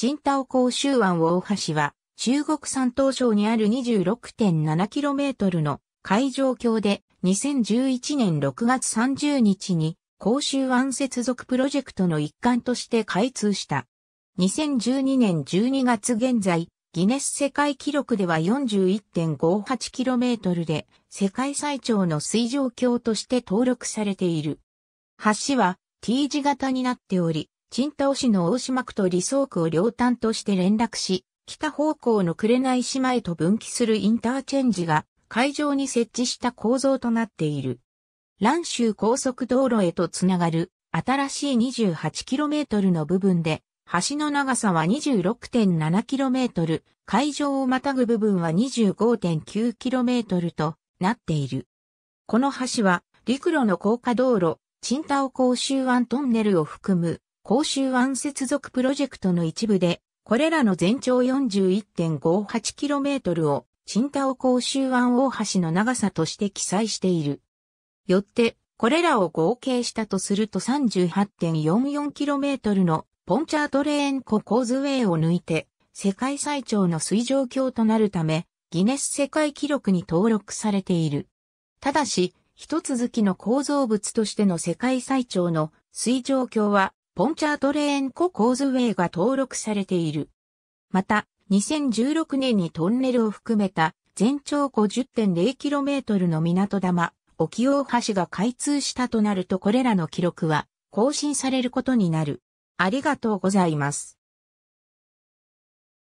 新島甲州湾大橋は、中国山東省にある 26.7km の海上橋で、2011年6月30日に、甲州湾接続プロジェクトの一環として開通した。2012年12月現在、ギネス世界記録では 41.58km で、世界最長の水上橋として登録されている。橋は T 字型になっており、陳太尾市の大島区と理想区を両端として連絡し、北方向の紅島へと分岐するインターチェンジが海上に設置した構造となっている。蘭州高速道路へとつながる新しい 28km の部分で、橋の長さは 26.7km、海上をまたぐ部分は 25.9km となっている。この橋は陸路の高架道路、チン尾公甲州湾トンネルを含む公衆湾接続プロジェクトの一部で、これらの全長 41.58km を、新田尾公衆湾大橋の長さとして記載している。よって、これらを合計したとすると 38.44km のポンチャートレーン湖コーズウェイを抜いて、世界最長の水上橋となるため、ギネス世界記録に登録されている。ただし、一続きの構造物としての世界最長の水上橋はポンチャートレーン湖コーズウェイが登録されている。また、2016年にトンネルを含めた全長 50.0km の港玉、沖大橋が開通したとなるとこれらの記録は更新されることになる。ありがとうございます。